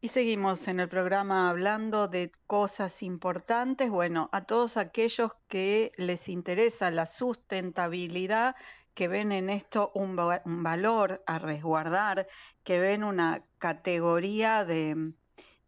Y seguimos en el programa hablando de cosas importantes, bueno, a todos aquellos que les interesa la sustentabilidad, que ven en esto un, valor a resguardar, que ven una categoría de,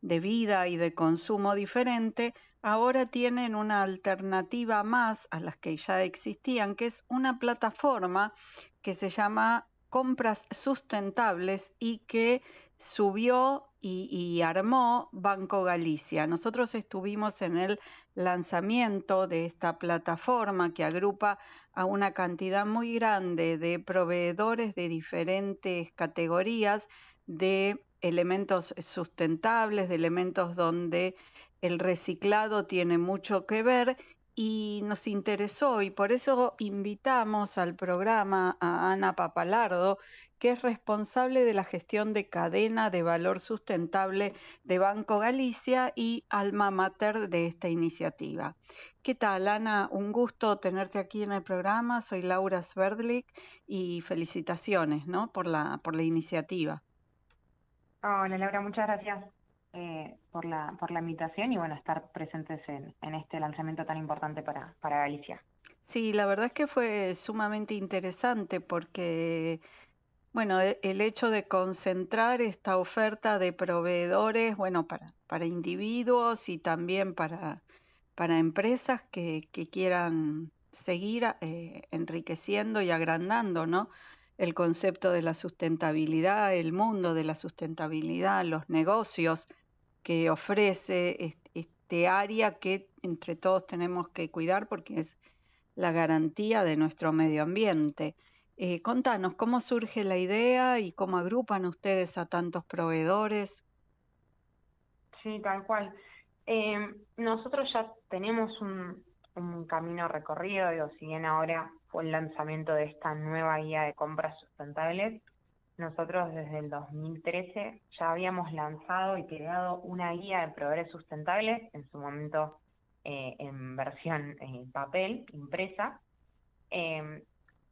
de vida y de consumo diferente, ahora tienen una alternativa más a las que ya existían, que es una plataforma que se llama compras sustentables y que subió y, armó Banco Galicia. Nosotros estuvimos en el lanzamiento de esta plataforma que agrupa a una cantidad muy grande de proveedores de diferentes categorías de elementos sustentables, de elementos donde el reciclado tiene mucho que ver y nos interesó y por eso invitamos al programa a Ana Papalardo, que es responsable de la gestión de cadena de valor sustentable de Banco Galicia y alma mater de esta iniciativa. ¿Qué tal, Ana? Un gusto tenerte aquí en el programa. Soy Laura Sverdlik y felicitaciones ¿no? por, la, por la iniciativa. Hola, Laura, muchas gracias. Eh, por, la, por la invitación y bueno, estar presentes en, en este lanzamiento tan importante para, para Galicia. Sí, la verdad es que fue sumamente interesante porque, bueno, e, el hecho de concentrar esta oferta de proveedores, bueno, para, para individuos y también para, empresas que, que quieran seguir eh, enriqueciendo y agrandando, ¿no? El concepto de la sustentabilidad, el mundo de la sustentabilidad, los negocios, que ofrece este área que entre todos tenemos que cuidar porque es la garantía de nuestro medio ambiente. Eh, contanos, ¿cómo surge la idea y cómo agrupan ustedes a tantos proveedores? Sí, tal cual. Em, nosotros ya tenemos un, camino recorrido, digo, si bien ahora fue el lanzamiento de esta nueva guía de compras sustentables, nosotros desde el 2013 ya habíamos lanzado y creado una guía de proveedores sustentables, en su momento eh, en versión eh, papel, impresa, em,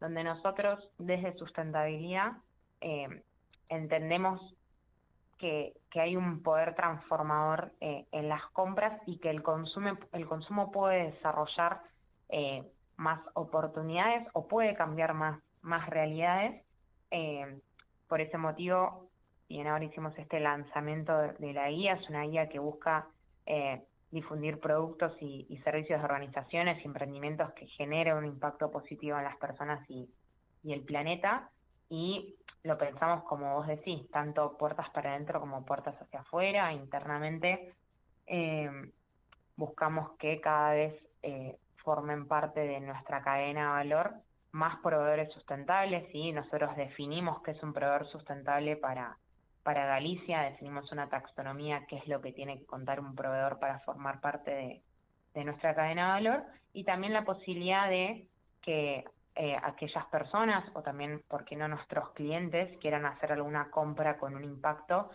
donde nosotros desde sustentabilidad em, entendemos que, hay un poder transformador eh, en las compras y que el consumo, el consumo puede desarrollar más oportunidades o puede cambiar más, más realidades. Em, por ese motivo, bien, ahora hicimos este lanzamiento de la guía, es una guía que busca eh, difundir productos y, servicios de organizaciones y emprendimientos que generen un impacto positivo en las personas y, el planeta. Y lo pensamos como vos decís, tanto puertas para adentro como puertas hacia afuera, internamente. Eh, buscamos que cada vez eh, formen parte de nuestra cadena de valor más proveedores sustentables, y Nosotros definimos qué es un proveedor sustentable para, para Galicia, definimos una taxonomía, qué es lo que tiene que contar un proveedor para formar parte de, nuestra cadena de valor, y también la posibilidad de que eh, aquellas personas o también, ¿por qué no nuestros clientes quieran hacer alguna compra con un impacto?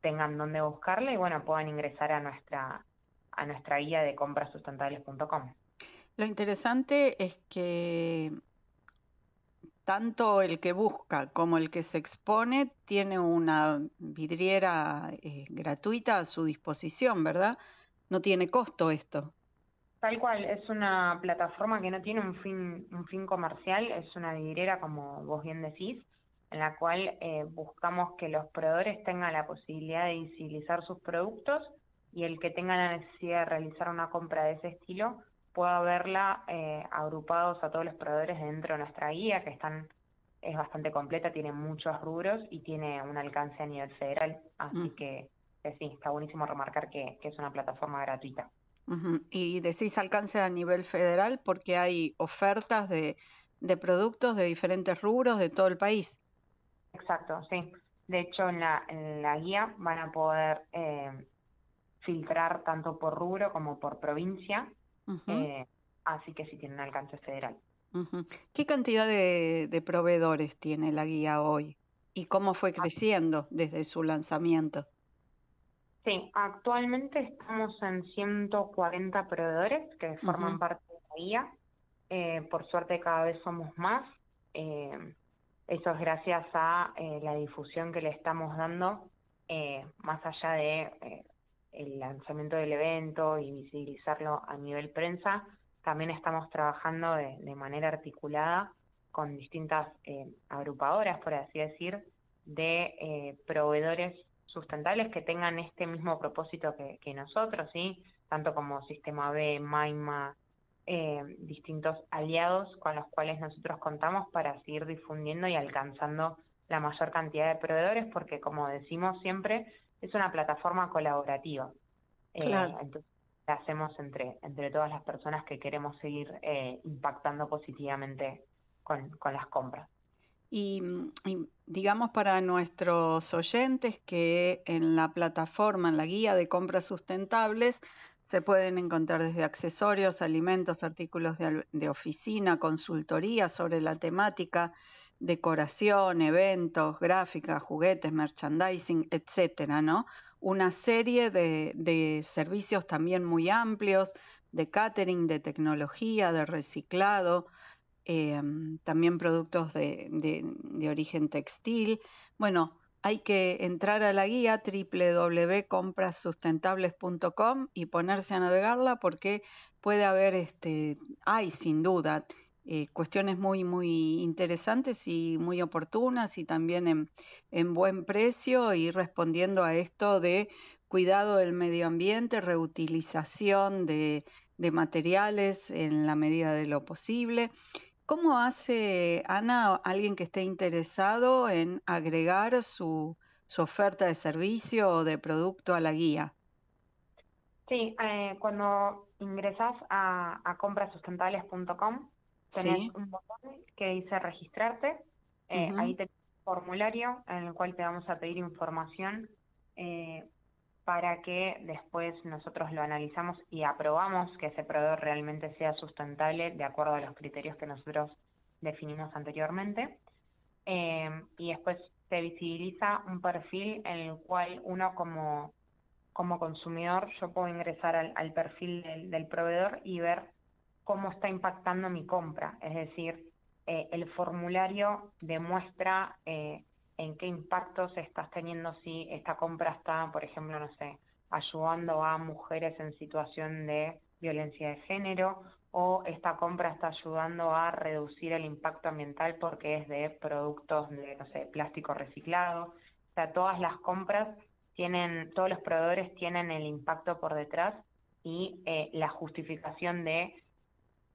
tengan dónde buscarla y bueno, puedan ingresar a nuestra a nuestra guía de comprasustentables.com. Lo interesante es que tanto el que busca como el que se expone tiene una vidriera eh, gratuita a su disposición, ¿verdad? No tiene costo esto. Tal cual, es una plataforma que no tiene un fin, un fin comercial, es una vidriera, como vos bien decís, en la cual eh, buscamos que los proveedores tengan la posibilidad de visibilizar sus productos y el que tenga la necesidad de realizar una compra de ese estilo pueda verla eh, agrupados a todos los proveedores dentro de nuestra guía, que están es bastante completa, tiene muchos rubros y tiene un alcance a nivel federal. Así mm. que, eh, sí, está buenísimo remarcar que, es una plataforma gratuita. Y decís alcance a nivel federal porque hay ofertas de, productos de diferentes rubros de todo el país. Exacto, sí. De hecho, en la, guía van a poder eh, filtrar tanto por rubro como por provincia eh, así que sí tienen alcance federal. ¿Qué cantidad de, proveedores tiene la guía hoy? ¿Y cómo fue ah. creciendo desde su lanzamiento? Sí, actualmente estamos en 140 proveedores que forman parte de la guía. Eh, por suerte cada vez somos más. Eh, eso es gracias a la difusión que le estamos dando, más allá de el lanzamiento del evento y visibilizarlo a nivel prensa, también estamos trabajando de, manera articulada con distintas eh, agrupadoras, por así decir, de eh, proveedores sustentables que tengan este mismo propósito que, nosotros, ¿sí? tanto como Sistema B, Maima, eh, distintos aliados con los cuales nosotros contamos para seguir difundiendo y alcanzando la mayor cantidad de proveedores, porque como decimos siempre, es una plataforma colaborativa. Eh, claro. Entonces, la hacemos entre, entre todas las personas que queremos seguir eh, impactando positivamente con, las compras. Y, digamos para nuestros oyentes que en la plataforma, en la guía de compras sustentables, se pueden encontrar desde accesorios, alimentos, artículos de, de oficina, consultoría sobre la temática decoración, eventos, gráficas, juguetes, merchandising, etcétera, ¿no? Una serie de, servicios también muy amplios, de catering, de tecnología, de reciclado, em, también productos de, origen textil. Bueno, hay que entrar a la guía www.comprasustentables.com y ponerse a navegarla porque puede haber, este, hay sin duda eh, cuestiones muy, muy interesantes y muy oportunas y también en, buen precio y respondiendo a esto de cuidado del medio ambiente, reutilización de, materiales en la medida de lo posible. ¿Cómo hace Ana alguien que esté interesado en agregar su, oferta de servicio o de producto a la guía? Sí, eh, cuando ingresas a, a comprasustentables.com Tenés un botón que dice registrarte. Eh, ahí tenés un formulario en el cual te vamos a pedir información eh, para que después nosotros lo analizamos y aprobamos que ese proveedor realmente sea sustentable de acuerdo a los criterios que nosotros definimos anteriormente. Eh, y después se visibiliza un perfil en el cual uno como, como consumidor, yo puedo ingresar al, perfil del, proveedor y ver cómo está impactando mi compra. Es decir, eh, el formulario demuestra eh, en qué impactos estás teniendo si esta compra está, por ejemplo, no sé, ayudando a mujeres en situación de violencia de género o esta compra está ayudando a reducir el impacto ambiental porque es de productos de, no sé, plástico reciclado. O sea, todas las compras tienen, todos los proveedores tienen el impacto por detrás y eh, la justificación de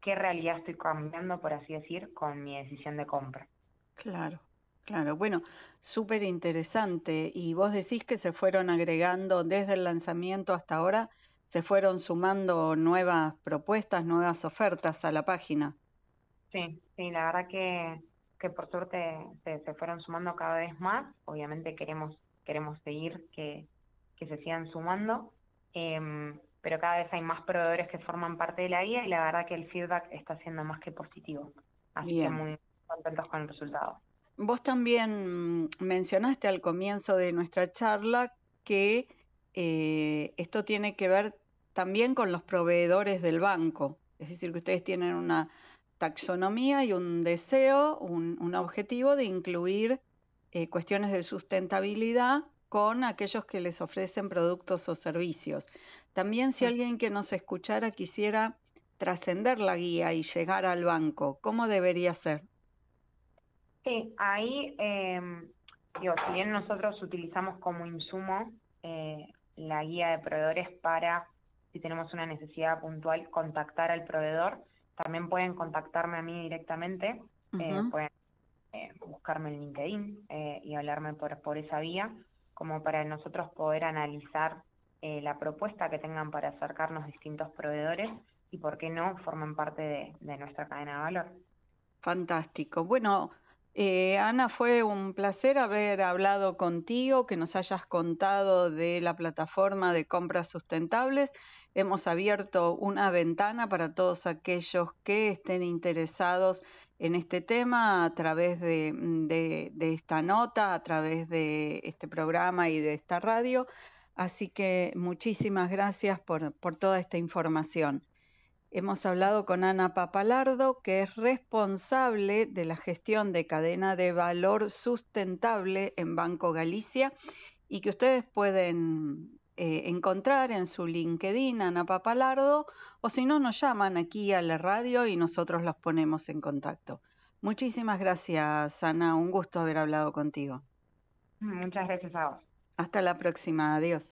qué realidad estoy cambiando, por así decir, con mi decisión de compra. Claro. Claro, bueno, súper interesante. Y vos decís que se fueron agregando desde el lanzamiento hasta ahora, se fueron sumando nuevas propuestas, nuevas ofertas a la página. Sí, sí, la verdad que, que por suerte se, fueron sumando cada vez más. Obviamente queremos queremos seguir que, se sigan sumando. Em, pero cada vez hay más proveedores que forman parte de la guía y la verdad que el feedback está siendo más que positivo. Así que muy contentos con el resultado. Vos también mm, mencionaste al comienzo de nuestra charla que eh, esto tiene que ver también con los proveedores del banco. Es decir, que ustedes tienen una taxonomía y un deseo, un, objetivo de incluir eh, cuestiones de sustentabilidad con aquellos que les ofrecen productos o servicios. También si alguien que nos escuchara quisiera trascender la guía y llegar al banco, ¿cómo debería ser? Sí, ahí, em, si bien nosotros utilizamos como insumo eh, la guía de proveedores para, si tenemos una necesidad puntual, contactar al proveedor, también pueden contactarme a mí directamente, eh, pueden eh, buscarme en LinkedIn y hablarme por, por esa vía como para nosotros poder analizar eh, la propuesta que tengan para acercarnos distintos proveedores y por qué no forman parte de nuestra cadena de valor. Fantástico. Bueno, eh, Ana, fue un placer haber hablado contigo, que nos hayas contado de la plataforma de compras sustentables. Hemos abierto una ventana para todos aquellos que estén interesados en este tema a través de, mm, esta nota, a través de este programa y de esta radio. Así que muchísimas gracias por toda esta información. Hemos hablado con Ana Papalardo, que es responsable de la gestión de cadena de valor sustentable en Banco Galicia y que ustedes pueden eh, encontrar en su LinkedIn Ana Papalardo o si no nos llaman aquí a la radio y nosotros los ponemos en contacto. Muchísimas gracias, Ana. Un gusto haber hablado contigo. Muchas gracias a vos. Hasta la próxima. Adiós.